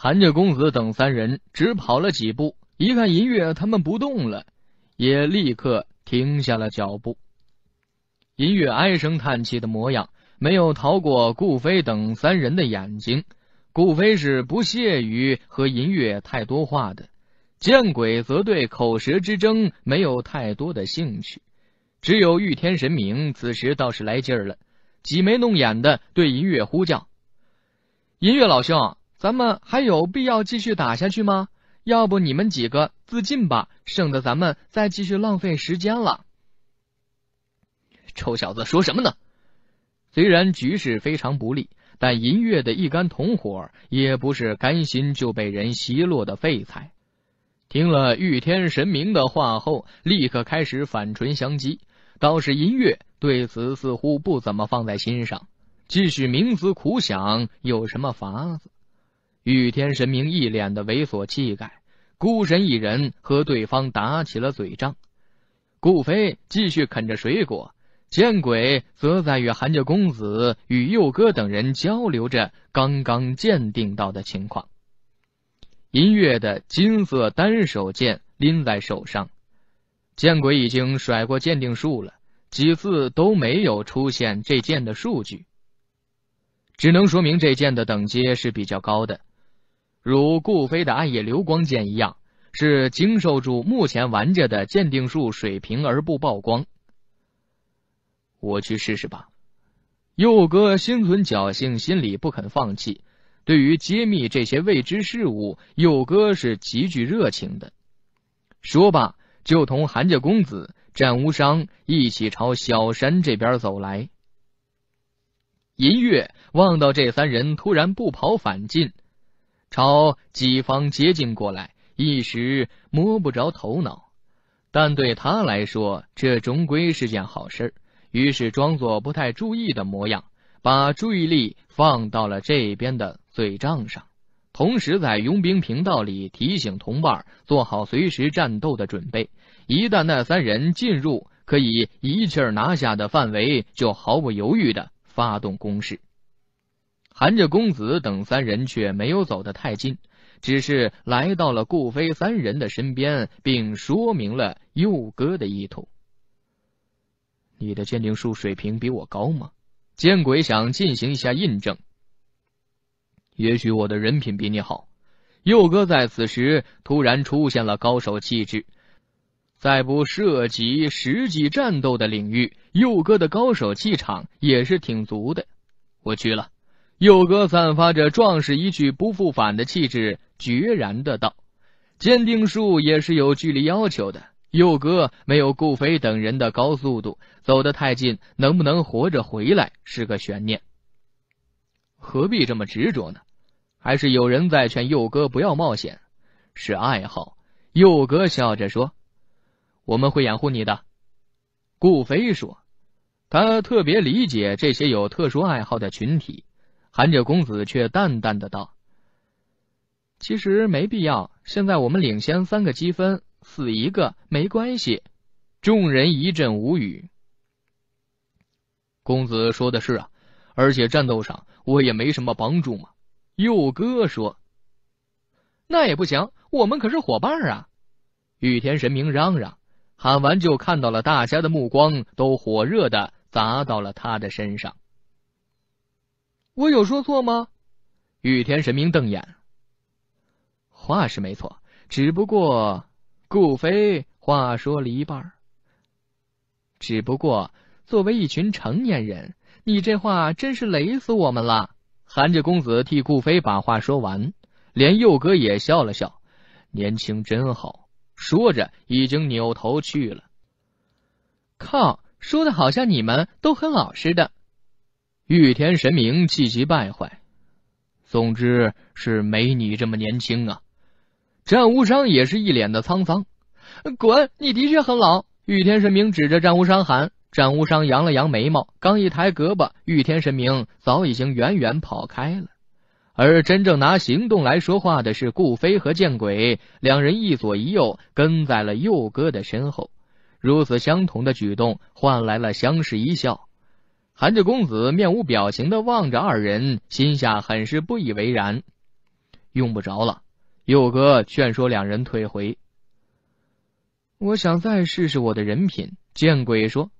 韩家公子等三人只跑了几步，一看银月他们不动了，也立刻停下了脚步。银月唉声叹气的模样，没有逃过顾飞等三人的眼睛。顾飞是不屑于和银月太多话的，见鬼则对口舌之争没有太多的兴趣。只有玉天神明此时倒是来劲儿了，挤眉弄眼的对银月呼叫：“银月老兄。”咱们还有必要继续打下去吗？要不你们几个自尽吧，省得咱们再继续浪费时间了。臭小子，说什么呢？虽然局势非常不利，但银月的一干同伙也不是甘心就被人奚落的废材。听了御天神明的话后，立刻开始反唇相讥。倒是银月对此似乎不怎么放在心上，继续冥思苦想有什么法子。御天神明一脸的猥琐气概，孤身一人和对方打起了嘴仗。顾飞继续啃着水果，见鬼则在与韩家公子与佑哥等人交流着刚刚鉴定到的情况。银月的金色单手剑拎在手上，见鬼已经甩过鉴定术了几次都没有出现这剑的数据，只能说明这剑的等阶是比较高的。如顾飞的暗夜流光剑一样，是经受住目前玩家的鉴定术水平而不曝光。我去试试吧。佑哥心存侥幸，心里不肯放弃。对于揭秘这些未知事物，佑哥是极具热情的。说罢，就同韩家公子战无伤一起朝小山这边走来。银月望到这三人突然不跑反进。朝己方接近过来，一时摸不着头脑，但对他来说，这终归是件好事于是装作不太注意的模样，把注意力放到了这边的嘴帐上，同时在佣兵频道里提醒同伴做好随时战斗的准备。一旦那三人进入可以一气儿拿下的范围，就毫不犹豫地发动攻势。韩家公子等三人却没有走得太近，只是来到了顾飞三人的身边，并说明了佑哥的意图。你的鉴定术水平比我高吗？见鬼，想进行一下印证。也许我的人品比你好。佑哥在此时突然出现了高手气质，在不涉及实际战斗的领域，佑哥的高手气场也是挺足的。我去了。佑哥散发着壮士一去不复返的气质，决然的道：“鉴定术也是有距离要求的。佑哥没有顾飞等人的高速度，走得太近，能不能活着回来是个悬念。何必这么执着呢？还是有人在劝佑哥不要冒险，是爱好。”佑哥笑着说：“我们会掩护你的。”顾飞说：“他特别理解这些有特殊爱好的群体。”韩者公子却淡淡的道：“其实没必要，现在我们领先三个积分，死一个没关系。”众人一阵无语。公子说的是啊，而且战斗上我也没什么帮助嘛。”佑哥说：“那也不行，我们可是伙伴啊！”玉天神明嚷嚷，喊完就看到了大家的目光都火热的砸到了他的身上。我有说错吗？玉天神明瞪眼，话是没错，只不过顾飞话说了一半儿。只不过作为一群成年人，你这话真是雷死我们了。韩家公子替顾飞把话说完，连佑哥也笑了笑。年轻真好，说着已经扭头去了。靠，说的好像你们都很老实的。玉天神明气急败坏，总之是没你这么年轻啊！战无伤也是一脸的沧桑。滚！你的确很老！玉天神明指着战无伤喊。战无伤扬了扬眉毛，刚一抬胳膊，玉天神明早已经远远跑开了。而真正拿行动来说话的是顾飞和见鬼两人，一左一右跟在了佑哥的身后。如此相同的举动，换来了相视一笑。韩家公子面无表情的望着二人，心下很是不以为然。用不着了，佑哥劝说两人退回。我想再试试我的人品。见鬼说，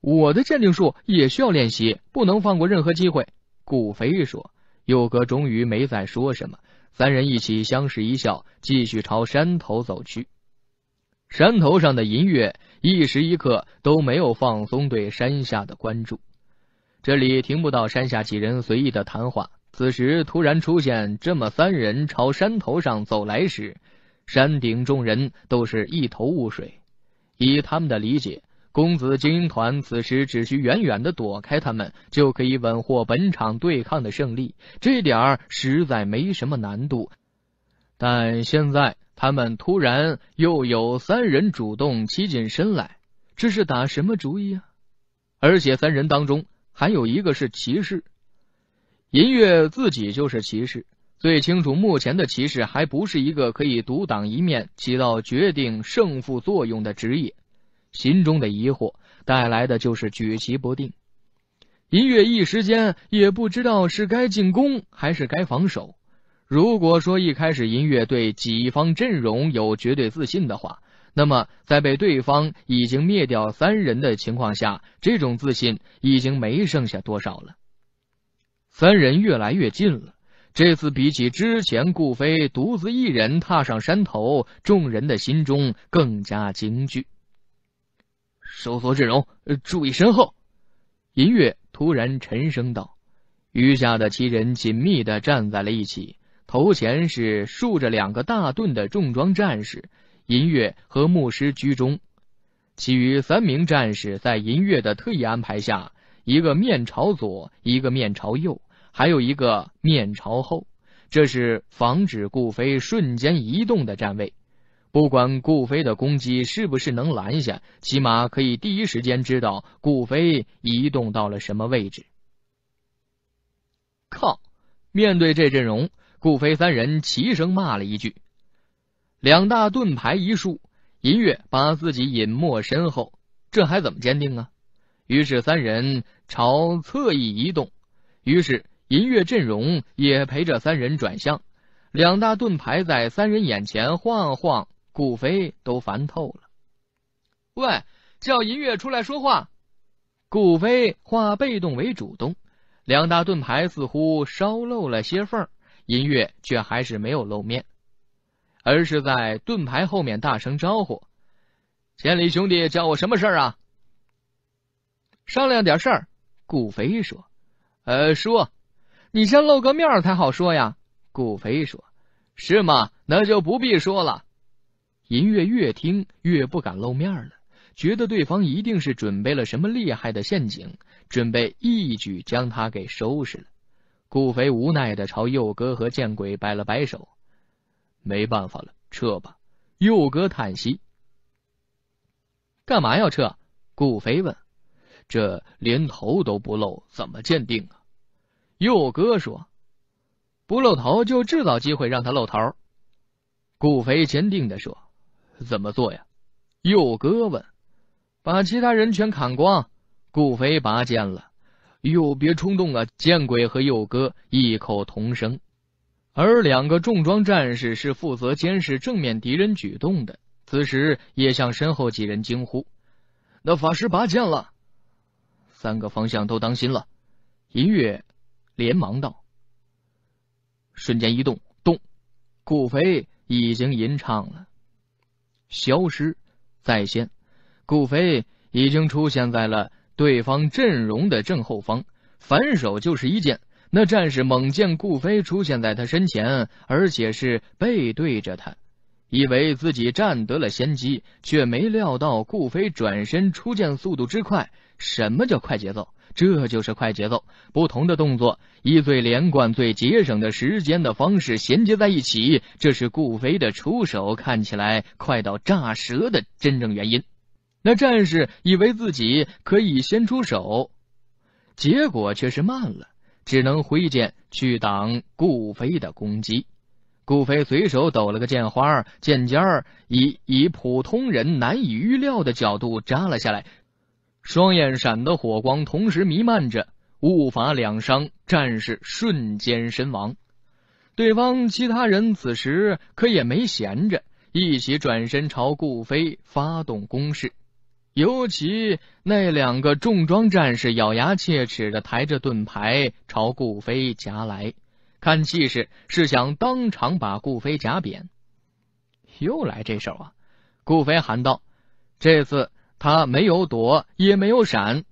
我的鉴定术也需要练习，不能放过任何机会。顾飞说，佑哥终于没再说什么。三人一起相视一笑，继续朝山头走去。山头上的银月一时一刻都没有放松对山下的关注。这里听不到山下几人随意的谈话。此时突然出现这么三人朝山头上走来时，山顶众人都是一头雾水。以他们的理解，公子精英团此时只需远远的躲开他们，就可以稳获本场对抗的胜利。这点儿实在没什么难度。但现在他们突然又有三人主动欺近身来，这是打什么主意啊？而且三人当中。还有一个是骑士，银月自己就是骑士，最清楚目前的骑士还不是一个可以独当一面、起到决定胜负作用的职业。心中的疑惑带来的就是举棋不定，银月一时间也不知道是该进攻还是该防守。如果说一开始银月对己方阵容有绝对自信的话，那么，在被对方已经灭掉三人的情况下，这种自信已经没剩下多少了。三人越来越近了，这次比起之前，顾飞独自一人踏上山头，众人的心中更加惊惧。收缩阵容，注意身后！银月突然沉声道。余下的七人紧密的站在了一起，头前是竖着两个大盾的重装战士。银月和牧师居中，其余三名战士在银月的特意安排下，一个面朝左，一个面朝右，还有一个面朝后。这是防止顾飞瞬间移动的站位。不管顾飞的攻击是不是能拦下，起码可以第一时间知道顾飞移动到了什么位置。靠！面对这阵容，顾飞三人齐声骂了一句。两大盾牌一竖，银月把自己隐没身后，这还怎么坚定啊？于是三人朝侧翼移动，于是银月阵容也陪着三人转向，两大盾牌在三人眼前晃晃，顾飞都烦透了。喂，叫银月出来说话。顾飞化被动为主动，两大盾牌似乎稍露了些缝，银月却还是没有露面。而是在盾牌后面大声招呼：“千里兄弟，叫我什么事儿啊？”“商量点事儿。”顾飞说。“呃，叔，你先露个面才好说呀。”顾飞说。“是吗？那就不必说了。”银月越听越不敢露面了，觉得对方一定是准备了什么厉害的陷阱，准备一举将他给收拾了。顾飞无奈的朝佑哥和见鬼摆了摆手。没办法了，撤吧。佑哥叹息：“干嘛要撤？”顾飞问。“这连头都不露，怎么鉴定啊？”佑哥说：“不露头就制造机会让他露头。”顾飞坚定的说：“怎么做呀？”佑哥问：“把其他人全砍光？”顾飞拔剑了。“哟，别冲动啊！”见鬼和佑哥异口同声。而两个重装战士是负责监视正面敌人举动的，此时也向身后几人惊呼：“那法师拔剑了！”三个方向都当心了。音乐连忙道：“瞬间移动，动！”顾飞已经吟唱了，消失，在先。顾飞已经出现在了对方阵容的正后方，反手就是一剑。那战士猛见顾飞出现在他身前，而且是背对着他，以为自己占得了先机，却没料到顾飞转身出剑速度之快。什么叫快节奏？这就是快节奏。不同的动作以最连贯、最节省的时间的方式衔接在一起，这是顾飞的出手看起来快到炸舌的真正原因。那战士以为自己可以先出手，结果却是慢了。只能挥剑去挡顾飞的攻击，顾飞随手抖了个剑花，剑尖儿以以普通人难以预料的角度扎了下来，双眼闪的火光同时弥漫着，误法两伤，战士瞬间身亡。对方其他人此时可也没闲着，一起转身朝顾飞发动攻势。尤其那两个重装战士咬牙切齿地抬着盾牌朝顾飞夹来，看气势是想当场把顾飞夹扁。又来这手啊！顾飞喊道：“这次他没有躲，也没有闪，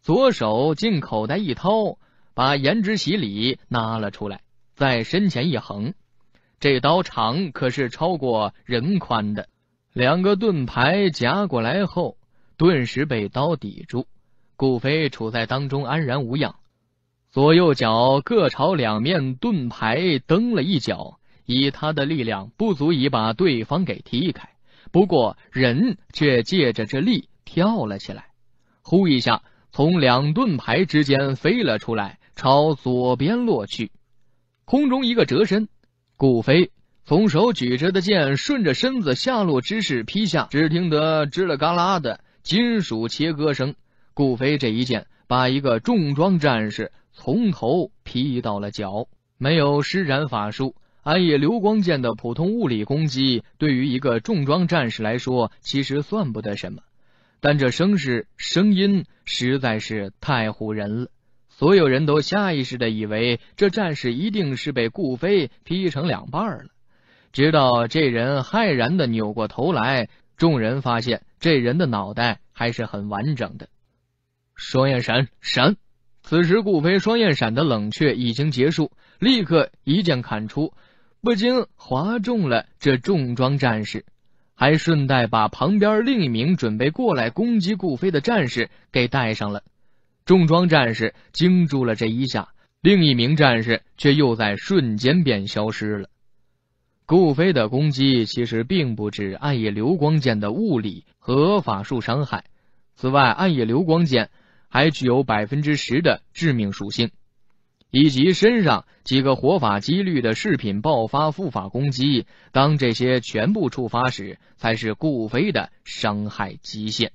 左手进口袋一掏，把颜值洗礼拿了出来，在身前一横。这刀长可是超过人宽的，两个盾牌夹过来后。”顿时被刀抵住，顾飞处在当中安然无恙，左右脚各朝两面盾牌蹬了一脚，以他的力量不足以把对方给踢开，不过人却借着这力跳了起来，呼一下从两盾牌之间飞了出来，朝左边落去，空中一个折身，顾飞从手举着的剑顺着身子下落之势劈下，只听得吱了嘎啦的。金属切割声，顾飞这一剑把一个重装战士从头劈到了脚。没有施展法术，暗夜流光剑的普通物理攻击对于一个重装战士来说其实算不得什么，但这声势声音实在是太唬人了。所有人都下意识的以为这战士一定是被顾飞劈成两半了，直到这人骇然的扭过头来。众人发现这人的脑袋还是很完整的，双燕闪闪。此时顾飞双燕闪的冷却已经结束，立刻一剑砍出，不禁划中了这重装战士，还顺带把旁边另一名准备过来攻击顾飞的战士给带上了。重装战士惊住了这一下，另一名战士却又在瞬间便消失了。顾飞的攻击其实并不止暗夜流光剑的物理和法术伤害，此外，暗夜流光剑还具有百分之十的致命属性，以及身上几个火法几率的饰品爆发护法攻击。当这些全部触发时，才是顾飞的伤害极限。